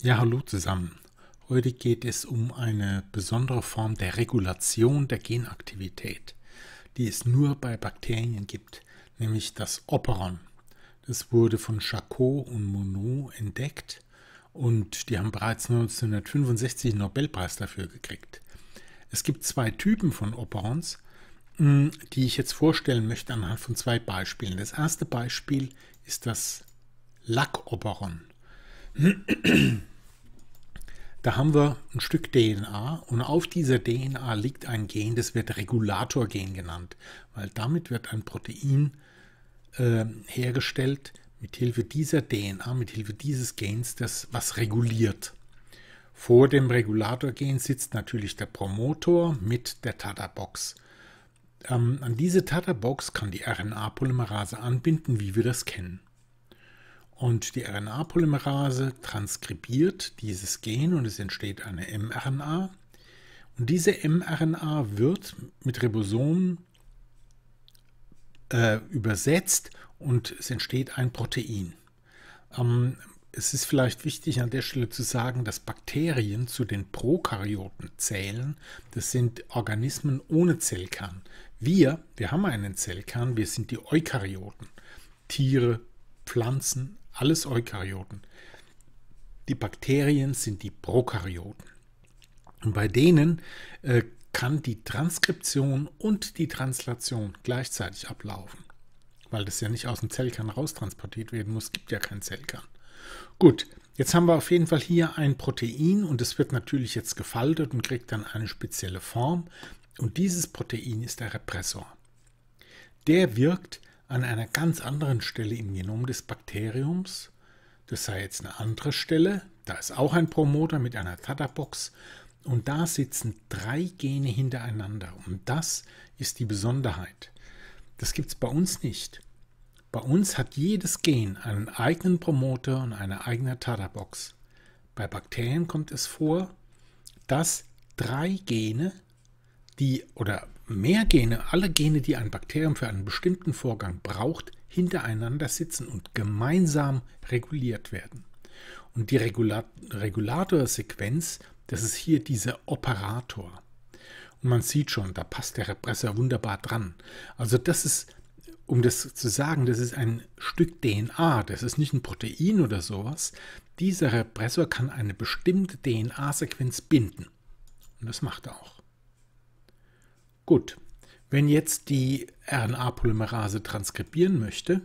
Ja, hallo zusammen. Heute geht es um eine besondere Form der Regulation der Genaktivität, die es nur bei Bakterien gibt, nämlich das Operon. Das wurde von Charcot und Monod entdeckt und die haben bereits 1965 den Nobelpreis dafür gekriegt. Es gibt zwei Typen von Operons, hm, die ich jetzt vorstellen möchte anhand von zwei Beispielen. Das erste Beispiel ist das Lackoperon. Da haben wir ein Stück DNA und auf dieser DNA liegt ein Gen, das wird Regulatorgen genannt, weil damit wird ein Protein äh, hergestellt mit Hilfe dieser DNA, mit Hilfe dieses Gens, das was reguliert. Vor dem Regulatorgen sitzt natürlich der Promotor mit der Tata-Box. Ähm, an diese Tata-Box kann die RNA-Polymerase anbinden, wie wir das kennen. Und die RNA-Polymerase transkribiert dieses Gen und es entsteht eine mRNA. Und diese mRNA wird mit Ribosomen äh, übersetzt und es entsteht ein Protein. Ähm, es ist vielleicht wichtig an der Stelle zu sagen, dass Bakterien zu den Prokaryoten zählen. Das sind Organismen ohne Zellkern. Wir, wir haben einen Zellkern, wir sind die Eukaryoten. Tiere, Pflanzen, alles Eukaryoten. Die Bakterien sind die Prokaryoten. Und bei denen äh, kann die Transkription und die Translation gleichzeitig ablaufen, weil das ja nicht aus dem Zellkern raustransportiert werden muss. Es gibt ja kein Zellkern. Gut, jetzt haben wir auf jeden Fall hier ein Protein und es wird natürlich jetzt gefaltet und kriegt dann eine spezielle Form. Und dieses Protein ist der Repressor. Der wirkt an einer ganz anderen Stelle im Genom des Bakteriums, das sei jetzt eine andere Stelle, da ist auch ein Promoter mit einer Tata-Box und da sitzen drei Gene hintereinander und das ist die Besonderheit. Das gibt es bei uns nicht. Bei uns hat jedes Gen einen eigenen Promoter und eine eigene Tata-Box. Bei Bakterien kommt es vor, dass drei Gene, die oder mehr Gene, alle Gene, die ein Bakterium für einen bestimmten Vorgang braucht, hintereinander sitzen und gemeinsam reguliert werden. Und die Regula Regulatorsequenz, das ist hier dieser Operator. Und man sieht schon, da passt der Repressor wunderbar dran. Also das ist, um das zu sagen, das ist ein Stück DNA, das ist nicht ein Protein oder sowas. Dieser Repressor kann eine bestimmte DNA-Sequenz binden. Und das macht er auch. Gut, wenn jetzt die RNA-Polymerase transkribieren möchte,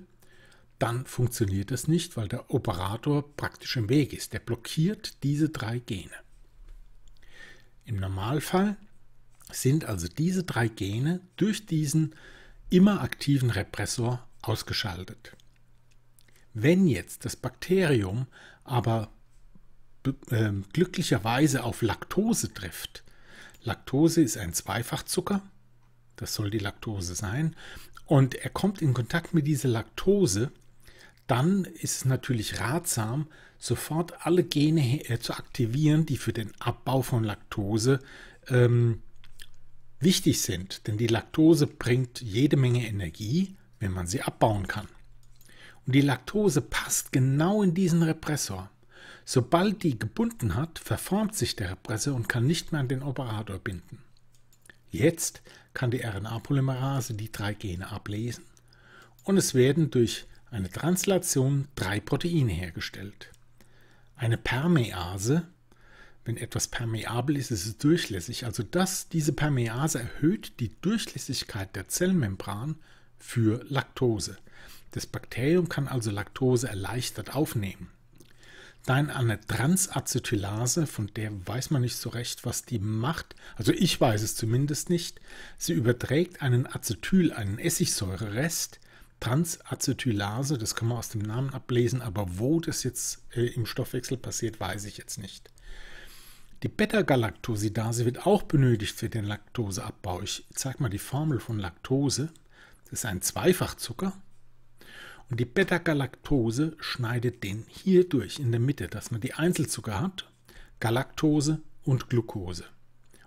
dann funktioniert das nicht, weil der Operator praktisch im Weg ist. Der blockiert diese drei Gene. Im Normalfall sind also diese drei Gene durch diesen immer aktiven Repressor ausgeschaltet. Wenn jetzt das Bakterium aber äh, glücklicherweise auf Laktose trifft, Laktose ist ein Zweifachzucker, das soll die Laktose sein, und er kommt in Kontakt mit dieser Laktose, dann ist es natürlich ratsam, sofort alle Gene äh, zu aktivieren, die für den Abbau von Laktose ähm, wichtig sind. Denn die Laktose bringt jede Menge Energie, wenn man sie abbauen kann. Und die Laktose passt genau in diesen Repressor. Sobald die gebunden hat, verformt sich der Represse und kann nicht mehr an den Operator binden. Jetzt kann die RNA-Polymerase die drei Gene ablesen und es werden durch eine Translation drei Proteine hergestellt. Eine Permease, wenn etwas permeabel ist, ist es durchlässig, also das, diese Permease erhöht die Durchlässigkeit der Zellmembran für Laktose. Das Bakterium kann also Laktose erleichtert aufnehmen dann eine Transacetylase, von der weiß man nicht so recht, was die macht. Also ich weiß es zumindest nicht. Sie überträgt einen Acetyl, einen Essigsäurerest. Transacetylase, das kann man aus dem Namen ablesen, aber wo das jetzt äh, im Stoffwechsel passiert, weiß ich jetzt nicht. Die Beta-Galactosidase wird auch benötigt für den Laktoseabbau. Ich zeige mal die Formel von Laktose. Das ist ein Zweifachzucker. Und die Beta-Galactose schneidet den hier durch in der Mitte, dass man die Einzelzucker hat, Galactose und Glucose.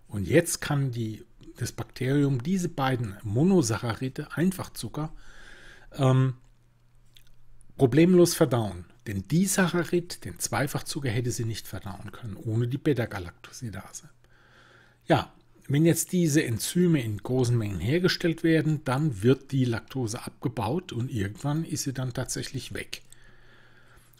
Und jetzt kann die, das Bakterium diese beiden Monosaccharide, Einfachzucker, ähm, problemlos verdauen. Denn die Saccharid, den Zweifachzucker, hätte sie nicht verdauen können, ohne die Beta-Galactosidase. Ja, wenn jetzt diese Enzyme in großen Mengen hergestellt werden, dann wird die Laktose abgebaut und irgendwann ist sie dann tatsächlich weg.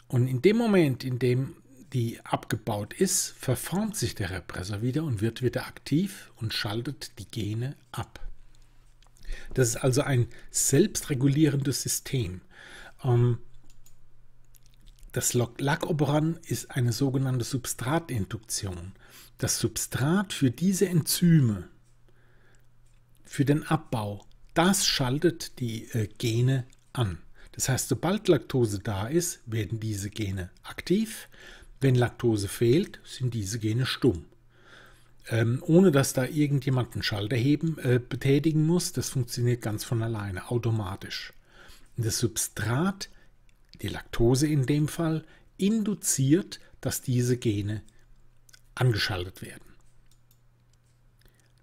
Und in dem Moment, in dem die abgebaut ist, verformt sich der Repressor wieder und wird wieder aktiv und schaltet die Gene ab. Das ist also ein selbstregulierendes System. Ähm, das Lacobran ist eine sogenannte Substratinduktion. Das Substrat für diese Enzyme, für den Abbau, das schaltet die äh, Gene an. Das heißt, sobald Laktose da ist, werden diese Gene aktiv. Wenn Laktose fehlt, sind diese Gene stumm. Ähm, ohne dass da irgendjemand einen Schalter heben, äh, betätigen muss, das funktioniert ganz von alleine, automatisch. Und das Substrat die Laktose in dem Fall, induziert, dass diese Gene angeschaltet werden.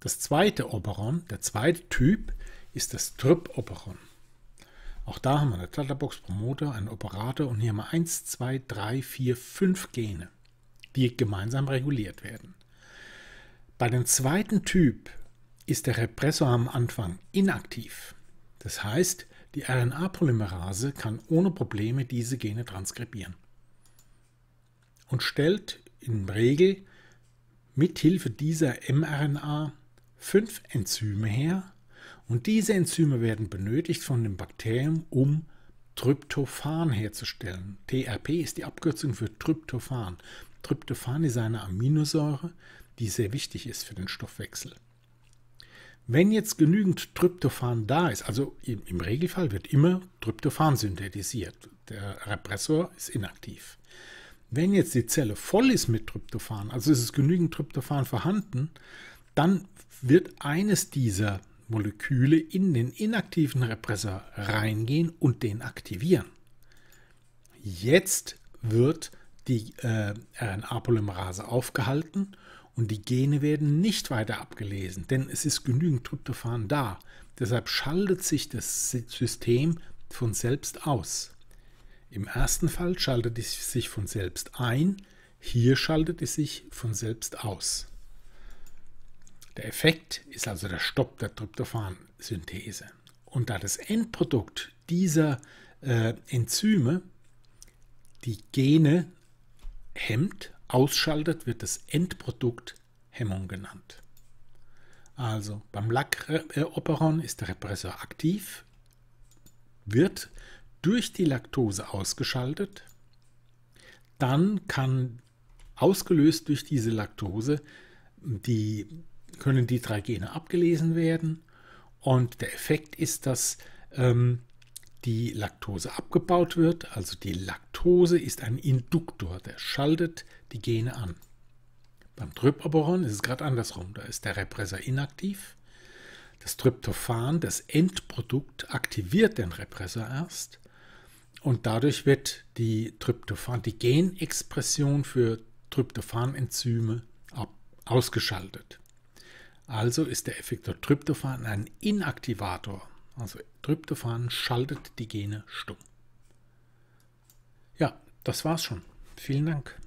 Das zweite Operon, der zweite Typ, ist das trip operon Auch da haben wir eine Databox Promoter, einen Operator und hier haben wir 1, 2, 3, 4, 5 Gene, die gemeinsam reguliert werden. Bei dem zweiten Typ ist der Repressor am Anfang inaktiv. Das heißt, die RNA-Polymerase kann ohne Probleme diese Gene transkribieren und stellt in Regel mithilfe dieser mRNA fünf Enzyme her. Und diese Enzyme werden benötigt von dem Bakterium, um Tryptophan herzustellen. TRP ist die Abkürzung für Tryptophan. Tryptophan ist eine Aminosäure, die sehr wichtig ist für den Stoffwechsel. Wenn jetzt genügend Tryptophan da ist, also im, Regelfall wird immer Tryptophan synthetisiert. Der Repressor ist inaktiv. Wenn jetzt die Zelle voll ist mit Tryptophan, also ist es genügend Tryptophan vorhanden, dann wird eines dieser Moleküle in den inaktiven Repressor reingehen und den aktivieren. Jetzt wird die äh, RNA-Polymerase aufgehalten und die Gene werden nicht weiter abgelesen, denn es ist genügend Tryptophan da. Deshalb schaltet sich das System von selbst aus. Im ersten Fall schaltet es sich von selbst ein, hier schaltet es sich von selbst aus. Der Effekt ist also der Stopp der Tryptophan-Synthese. Und da das Endprodukt dieser äh, Enzyme die Gene hemmt, ausschaltet, wird das Endprodukt Hemmung genannt. Also beim Lactoperon ist der Repressor aktiv, wird durch die Laktose ausgeschaltet, dann kann ausgelöst durch diese Laktose die, können die drei Gene abgelesen werden und der Effekt ist, dass ähm, die Laktose abgebaut wird. Also die Laktose ist ein Induktor, der schaltet die Gene an. Beim Tryptopheron ist es gerade andersrum. Da ist der Repressor inaktiv. Das Tryptophan, das Endprodukt, aktiviert den Repressor erst. Und dadurch wird die Tryptophan, die Genexpression für Tryptophan-Enzyme ausgeschaltet. Also ist der Effektor Tryptophan ein Inaktivator also Tryptophan schaltet die Gene stumm. Ja, das war's schon. Vielen Dank.